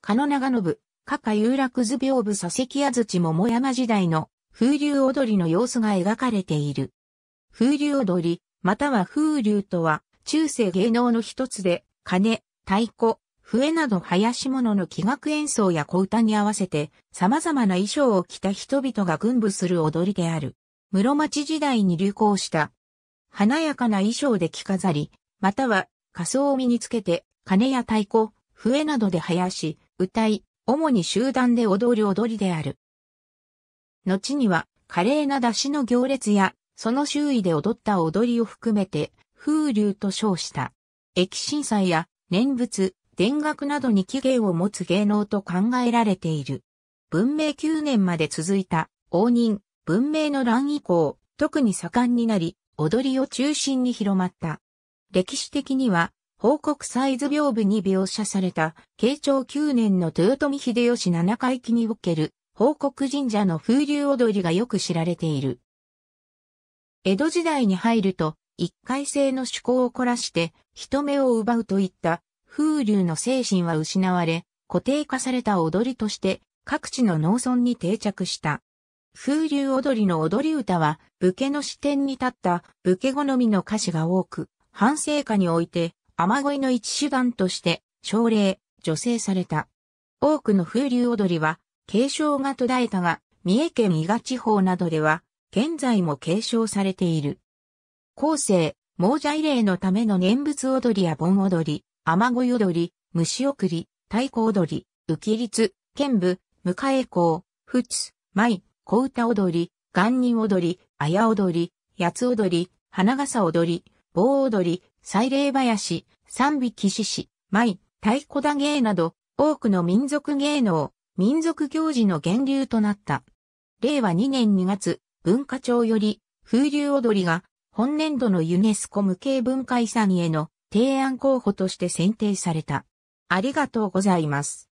加野長信、加賀有楽図屏風佐関安土桃山時代の風流踊りの様子が描かれている。風流踊り、または風流とは、中世芸能の一つで、鐘、太鼓、笛など林物の器楽演奏や小歌に合わせて、様々な衣装を着た人々が群舞する踊りである。室町時代に流行した。華やかな衣装で着飾り、または仮装を身につけて、鐘や太鼓、笛などで林、し、歌い、主に集団で踊る踊りである。後には、華麗な出汁の行列や、その周囲で踊った踊りを含めて、風流と称した。駅震災や、念仏、田楽などに起源を持つ芸能と考えられている。文明9年まで続いた、応仁、文明の乱以降、特に盛んになり、踊りを中心に広まった。歴史的には、報告サイズ屏風に描写された、慶長9年の豊臣秀吉七回忌における、報告神社の風流踊りがよく知られている。江戸時代に入ると、一回性の趣向を凝らして、人目を奪うといった風流の精神は失われ、固定化された踊りとして各地の農村に定着した。風流踊りの踊り歌は、武家の視点に立った武家好みの歌詞が多く、反省下において雨乞いの一手段として、奨励、助成された。多くの風流踊りは、継承が途絶えたが、三重県伊賀地方などでは、現在も継承されている。後世、猛者慰霊のための念仏踊りや盆踊り、雨乞い踊り、虫送り、太鼓踊り、浮立、剣舞、迎え子、仏、舞、小歌踊り、元人踊り、綾踊り、八つ踊り、花笠踊り、棒踊り、祭礼林、三匹獅子、舞、太鼓打芸など、多くの民族芸能、民族行事の源流となった。令和2年2月、文化庁より、風流踊りが、本年度のユネスコ無形文化遺産への提案候補として選定された。ありがとうございます。